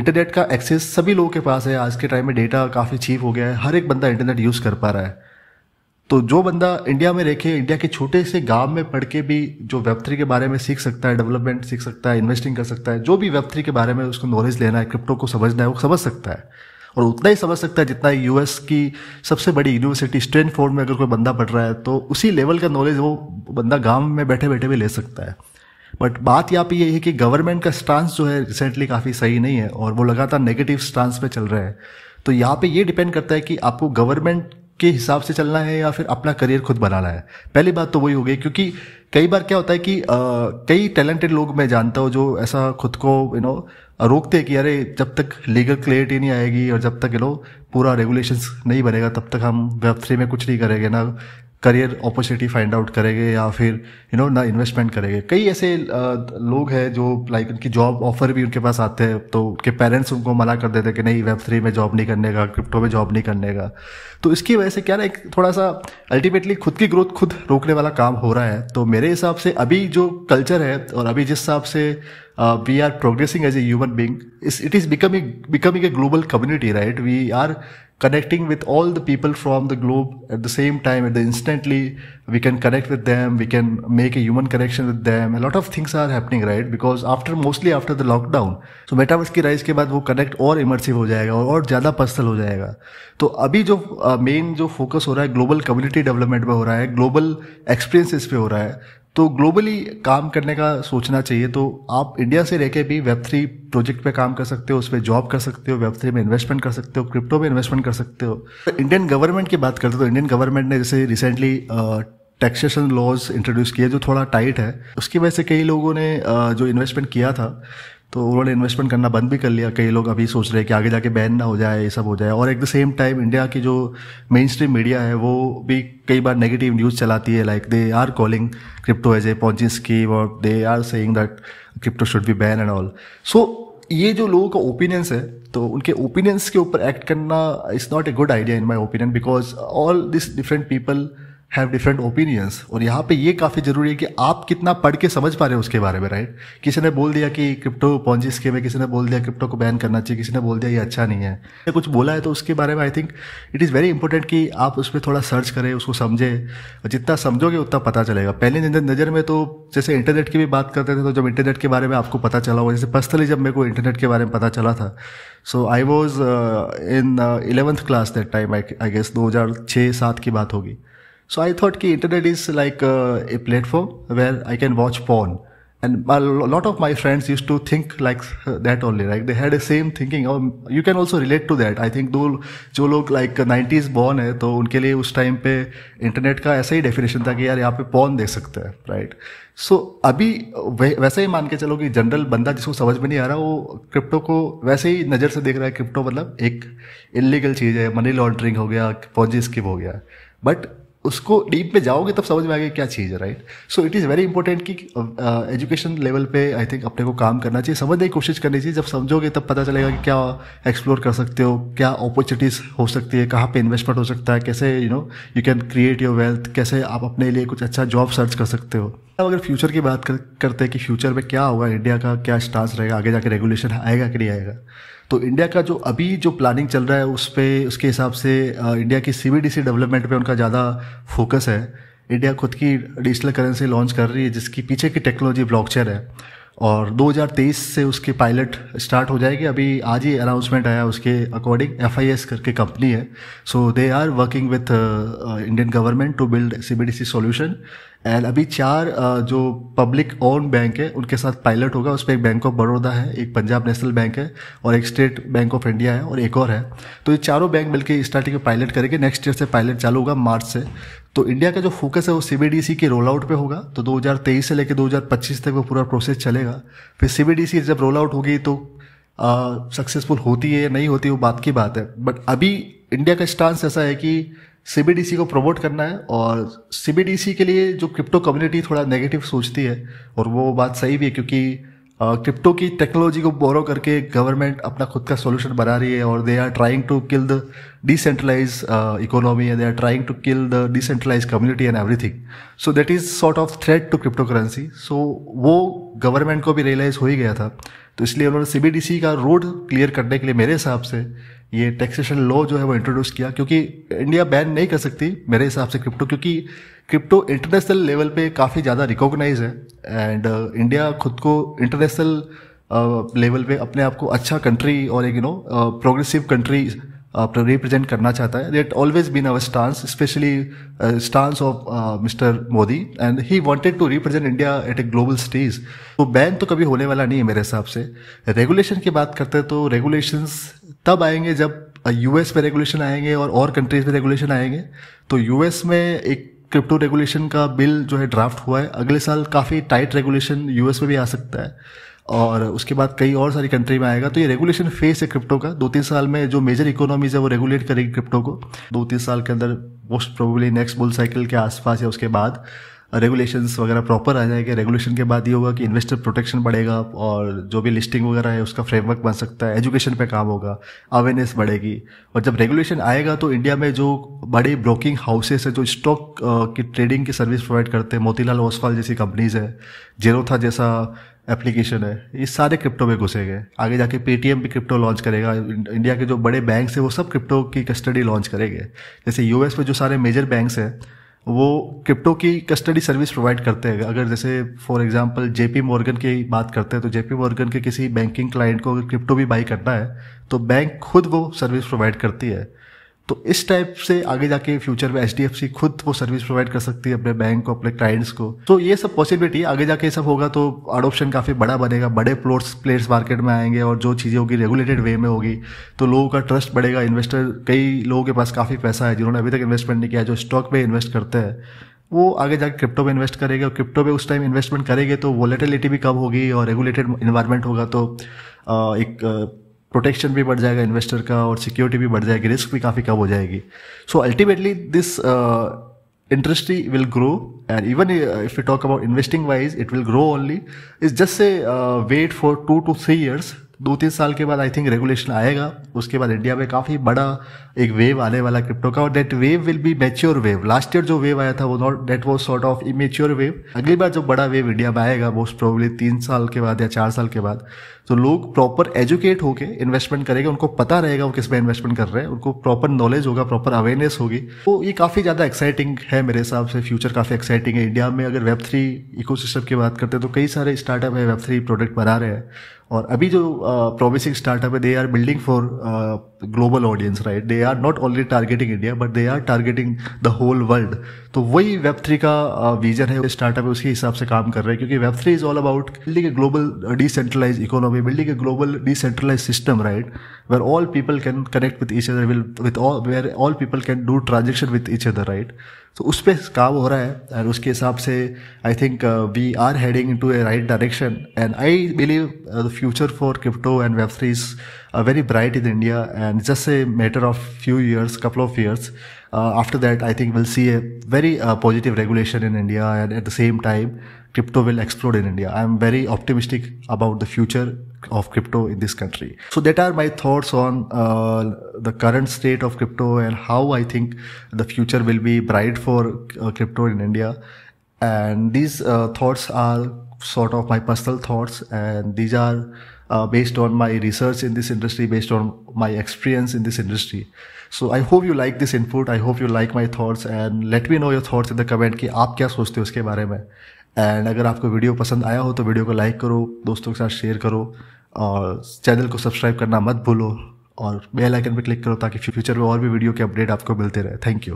Internet का access सभी लोगों के पास है आज के टाइम में डेटा काफ़ी चीप हो गया है हर एक बंदा इंटरनेट यूज़ कर पा रहा है तो जो बंदा इंडिया में रखे इंडिया के छोटे से गांव में पढ़ के भी जो वेब थ्री के बारे में सीख सकता है डेवलपमेंट सीख सकता है इन्वेस्टिंग कर सकता है जो भी वेब थ्री के बारे में उसको नॉलेज लेना है क्रिप्टो को समझना है वो समझ सकता है और उतना ही समझ सकता है जितना यूएस की सबसे बड़ी यूनिवर्सिटी स्टैनफोर्ड में अगर कोई बंदा पढ़ रहा है तो उसी लेवल का नॉलेज वो बंदा गाँव में बैठे बैठे भी ले सकता है बट बात यहाँ पे ये है कि गवर्नमेंट का स्टांस जो है रिसेंटली काफ़ी सही नहीं है और वो लगातार नेगेटिव स्टांस पे चल रहा है तो यहाँ पे ये डिपेंड करता है कि आपको गवर्नमेंट के हिसाब से चलना है या फिर अपना करियर खुद बनाना है पहली बात तो वही हो गई क्योंकि कई बार क्या होता है कि आ, कई टैलेंटेड लोग मैं जानता हूँ जो ऐसा खुद को यू नो रोकते हैं कि अरे जब तक लीगल क्लियरिटी नहीं आएगी और जब तक यू नो पूरा रेगुलेशंस नहीं बनेगा तब तक हम वेब थ्री में कुछ नहीं करेंगे ना करियर अपॉर्चुनिटी फाइंड आउट करेंगे या फिर यू नो ना इन्वेस्टमेंट करेंगे कई ऐसे लोग हैं जो लाइक उनकी जॉब ऑफर भी उनके पास आते हैं तो उनके पेरेंट्स उनको मना कर देते हैं कि नहीं वेब थ्री में जॉब नहीं करने का क्रिप्टो में जॉब नहीं करने का तो इसकी वजह से क्या ना एक थोड़ा सा अल्टीमेटली खुद की ग्रोथ खुद रोकने वाला काम हो रहा है तो मेरे हिसाब से अभी जो कल्चर है और अभी जिस हिसाब से we are progressing as a human being it is becoming becoming a global community right we are connecting with all the people from the globe at the same time at the instantly we can connect with them we can make a human connection with them a lot of things are happening right because after mostly after the lockdown so metaverse ki rise ke baad wo connect aur immersive ho jayega aur aur zyada personal ho jayega to abhi jo main jo focus ho raha hai global community development pe ho raha hai global experiences pe ho raha hai तो globally काम करने का सोचना चाहिए तो आप India से रह के भी वेब थ्री प्रोजेक्ट पे काम कर सकते हो उस पर जॉब कर सकते हो वेब थ्री में इन्वेस्टमेंट कर सकते हो क्रिप्टो में इन्वेस्टमेंट कर सकते हो तो इंडियन गवर्नमेंट की बात करते तो इंडियन गवर्नमेंट ने जैसे रिसेंटली टैक्सेशन लॉज इंट्रोड्यूस किए जो थोड़ा टाइट है उसकी वजह से कई लोगों ने जो इन्वेस्टमेंट किया था तो उन्होंने इन्वेस्टमेंट करना बंद भी कर लिया कई लोग अभी सोच रहे हैं कि आगे जाके बैन ना हो जाए ये सब हो जाए और at the same time India की जो मेन स्ट्रीम मीडिया है वो भी कई बार नेगेटिव न्यूज़ चलाती है like they are calling crypto as a ponzi scheme और they are saying that crypto should be ban and all so ये जो लोगों का ओपिनियंस है तो उनके ओपिनियंस के ऊपर एक्ट करना is not a good idea in my opinion because all this different people have different opinions और यहाँ पे ये काफ़ी ज़रूरी है कि आप कितना पढ़ के समझ पा रहे हो उसके बारे में राइट किसी ने बोल दिया कि क्रिप्टो पॉन्जी स्कीम है किसी ने बोल दिया क्रिप्टो को बैन करना चाहिए किसी ने बोल दिया ये अच्छा नहीं है कुछ बोला है तो उसके बारे में I think it is very important कि आप उस पर थोड़ा सर्च करें उसको समझे और जितना समझोगे उतना पता चलेगा पहले नज़र में तो जैसे इंटरनेट की भी बात करते थे तो जब इंटरनेट के बारे में आपको पता चला हुआ जैसे पर्सनली जब मेरे को इंटरनेट के बारे में पता चला था so I was in eleventh class that time I guess दो हज़ार छः सात की बात होगी So I thought ki internet is like a, a platform where I can watch porn. And a lot of my friends used to think like that only, right? They had the same thinking. Or you can also relate to that. I think दो जो लोग like 90s born है तो उनके लिए उस time पे internet का ऐसा ही डेफिनेशन था कि यार यहाँ पे पॉन देख सकते हैं राइट सो अभी वै, वैसे ही मान के चलो कि जनरल बंदा जिसको समझ में नहीं आ रहा वो क्रिप्टो को वैसे ही नज़र से देख रहा है क्रिप्टो मतलब एक इलीगल चीज़ है मनी लॉन्ड्रिंग हो गया पॉन्जी स्कीम हो गया बट उसको डीप में जाओगे तब समझ में आएगा क्या चीज़ है right so it is very important कि एजुकेशन uh, लेवल पे आई थिंक अपने को काम करना चाहिए समझने की कोशिश करनी चाहिए जब समझोगे तब पता चलेगा कि क्या एक्सप्लोर कर सकते हो क्या अपॉर्चुनिटीज़ हो सकती है कहाँ पे इन्वेस्टमेंट हो सकता है कैसे you know you can create your wealth कैसे आप अपने लिए कुछ अच्छा जॉब सर्च कर सकते हो अब अगर फ्यूचर की बात कर, करते हैं कि फ्यूचर में क्या होगा इंडिया का क्या स्टांस रहेगा आगे जाके रेगुलेशन आएगा कि नहीं आएगा तो इंडिया का जो अभी जो प्लानिंग चल रहा है उस पर उसके हिसाब से इंडिया uh, की सी डेवलपमेंट पर उनका ज़्यादा फोकस है इंडिया खुद की डिजिटल करेंसी लॉन्च कर रही है जिसकी पीछे की टेक्नोलॉजी ब्लॉकचेन है और 2023 से उसके पायलट स्टार्ट हो जाएगी अभी आज ही अनाउंसमेंट आया उसके अकॉर्डिंग एफ करके कंपनी है so they are working with Indian government to build C B D C solution and अभी चार जो पब्लिक ओन बैंक है उनके साथ पायलट होगा उस पर एक बैंक ऑफ बड़ौदा है एक पंजाब नेशनल बैंक है और एक स्टेट बैंक ऑफ इंडिया है और एक और है तो ये चारों बैंक मिलकर स्टार्टिंग में पायलट करेंगे नेक्स्ट ईयर से पायलट चालू होगा मार्च से तो इंडिया का जो फोकस है वो सी के रोल आउट पर होगा तो 2023 से लेकर 2025 तक वो पूरा प्रोसेस चलेगा फिर सी जब रोल आउट होगी तो सक्सेसफुल होती है या नहीं होती वो बात की बात है बट अभी इंडिया का स्टांस ऐसा है कि सीबीडीसी को प्रमोट करना है और सीबीडीसी के लिए जो क्रिप्टो कम्युनिटी थोड़ा नेगेटिव सोचती है और वो बात सही भी है क्योंकि क्रिप्टो की टेक्नोलॉजी को बोरो करके गवर्नमेंट अपना खुद का सोल्यूशन बना रही है और they are trying to kill the decentralize economy and they are trying to kill the decentralize community and everything so that is sort of threat to crypto currency so वो government को भी realise हो ही गया था तो इसलिए उन्होंने सी का रोड क्लियर करने के लिए मेरे हिसाब से ये टैक्सेशन लॉ जो है वो इंट्रोड्यूस किया क्योंकि इंडिया बैन नहीं कर सकती मेरे हिसाब से क्रिप्टो क्योंकि क्रिप्टो इंटरनेशनल लेवल पे काफ़ी ज़्यादा रिकॉग्नाइज है एंड इंडिया uh, खुद को इंटरनेशनल लेवल uh, पे अपने आप को अच्छा कंट्री और एक you know progressive country represent करना चाहता है that always been our stance specially stance of mister Modi and he wanted to represent India at a global stage तो बैन तो कभी होने वाला नहीं है मेरे हिसाब से रेगुलेशन की बात करते हैं तो रेगुलेशन तब आएंगे जब यूएस uh, पे रेगुलेशन आएंगे और और कंट्रीज पे रेगुलेशन आएंगे तो यूएस में एक क्रिप्टो रेगुलेशन का बिल जो है ड्राफ्ट हुआ है अगले साल काफ़ी टाइट रेगुलेशन यूएस में भी आ सकता है और उसके बाद कई और सारी कंट्री में आएगा तो ये रेगुलेशन फेस है क्रिप्टो का दो तीन साल में जो मेजर इकोनॉमीज है वो रेगुलेट करेगी क्रिप्टो को दो तीन साल के अंदर most probably next bull cycle के आसपास या उसके बाद रेगुलेशन वगैरह प्रॉपर आ जाएंगे रेगुलेशन के बाद ये होगा कि इन्वेस्टर प्रोटेक्शन बढ़ेगा और जो भी लिस्टिंग वगैरह है उसका फ्रेमवर्क बन सकता है एजुकेशन पे काम होगा अवेयरनेस बढ़ेगी और जब रेगुलेशन आएगा तो इंडिया में जो बड़े ब्रोकिंग हाउसेस है जो स्टॉक की ट्रेडिंग की सर्विस प्रोवाइड करते हैं मोतीलाल ओसवाल जैसी कंपनीज है जेरोथा जैसा एप्लीकेशन है ये सारे क्रिप्टो में घुसे गए आगे जाके पेटीएम भी क्रिप्टो लॉन्च करेगा इंडिया के जो बड़े बैंक है वो सब क्रिप्टो की कस्टडी लॉन्च करेंगे जैसे यूएस में जो सारे मेजर बैंक्स हैं वो क्रिप्टो की कस्टडी सर्विस प्रोवाइड करते हैं अगर जैसे फॉर एग्जांपल जेपी मॉर्गन की बात करते हैं तो जेपी मॉर्गन के किसी बैंकिंग क्लाइंट को अगर क्रिप्टो भी बाई करना है तो बैंक खुद वो सर्विस प्रोवाइड करती है तो इस टाइप से आगे जाके फ्यूचर में एच खुद वो सर्विस प्रोवाइड कर सकती है अपने बैंक को अपने क्लाइंट्स को तो ये सब पॉसिबिलिटी आगे जाके सब होगा तो अडोप्शन काफ़ी बड़ा बनेगा बड़े प्लॉट्स प्लेयर्स मार्केट में आएंगे और जो चीज़ें होगी रेगुलेटेड वे में होगी तो लोगों का ट्रस्ट बढ़ेगा इन्वेस्टर कई लोगों के पास काफ़ी पैसा है जिन्होंने अभी तक इन्वेस्टमेंट नहीं किया जो स्टॉक में इन्वेस्ट करते हैं वो आगे जाकर क्रिप्टो में इन्वेस्ट करेंगे और क्रिप्टो में उस टाइम इन्वेस्टमेंट करेंगे तो वॉलेटिलिटी भी कम होगी और रेगुलेटेड इन्वायरमेंट होगा तो एक प्रोटेक्शन भी बढ़ जाएगा इन्वेस्टर का और सिक्योरिटी भी बढ़ जाएगी रिस्क भी काफ़ी कम हो जाएगी so ultimately this industry will grow and even if you talk about investing wise it will grow only is just say wait for two two three years दो तीन साल के बाद आई थिंक रेगुलेशन आएगा उसके बाद इंडिया में काफ़ी बड़ा एक वेव आने वाला क्रिप्टो का और that wave will be mature wave last year जो वेव आया था वो not that was sort of immature wave अगली बार जो बड़ा वेव इंडिया में आएगा मोस्ट प्रोबली तीन साल के बाद या चार साल के बाद तो लोग प्रॉपर एजुकेट होकर इन्वेस्टमेंट करेंगे उनको पता रहेगा वो किस में इन्वेस्टमेंट कर रहे हैं उनको प्रॉपर नॉलेज होगा प्रॉपर अवेयरनेस होगी तो ये काफ़ी ज़्यादा एक्साइटिंग है मेरे हिसाब से फ्यूचर काफ़ी एक्साइटिंग है इंडिया में अगर वेब थ्री इको की बात करते हैं तो कई सारे स्टार्टअप है वेब थ्री प्रोडक्ट बना रहे हैं और अभी जो प्रोमिसिंग स्टार्टअप है they are building for global audience right they are not only targeting India but they are targeting the whole world तो वही वेब थ्री का विजन है स्टार्टअप है उसके हिसाब से काम कर रहे हैं क्योंकि web three is all about building a global decentralize economy building a global decentralize system right where all people can connect with each other will with where all people can do transaction with each other right तो उस पर काम हो रहा है and उसके हिसाब से I think we are heading to a right direction and I believe future for crypto and Web3 is very bright in India and just a matter of few years, couple of years. Uh, after that, I think we'll see a very uh, positive regulation in India and at the same time, crypto will explode in India. I'm very optimistic about the future of crypto in this country. So that are my thoughts on uh, the current state of crypto and how I think the future will be bright for uh, crypto in India. And these uh, thoughts are sort of my personal thoughts and these are uh, based on my research in this industry based on my experience in this industry so i hope you like this input i hope you like my thoughts and let me know your thoughts in the comment ki aap kya sochte ho uske bare mein and अगर आपको video पसंद आया हो तो video को like करो दोस्तों के साथ शेयर करो और चैनल को सब्सक्राइब करना मत भूलो और बेल आइकन पर क्लिक करो ताकि फ्यूचर में और भी वीडियो के अपडेट आपको मिलते रहे थैंक यू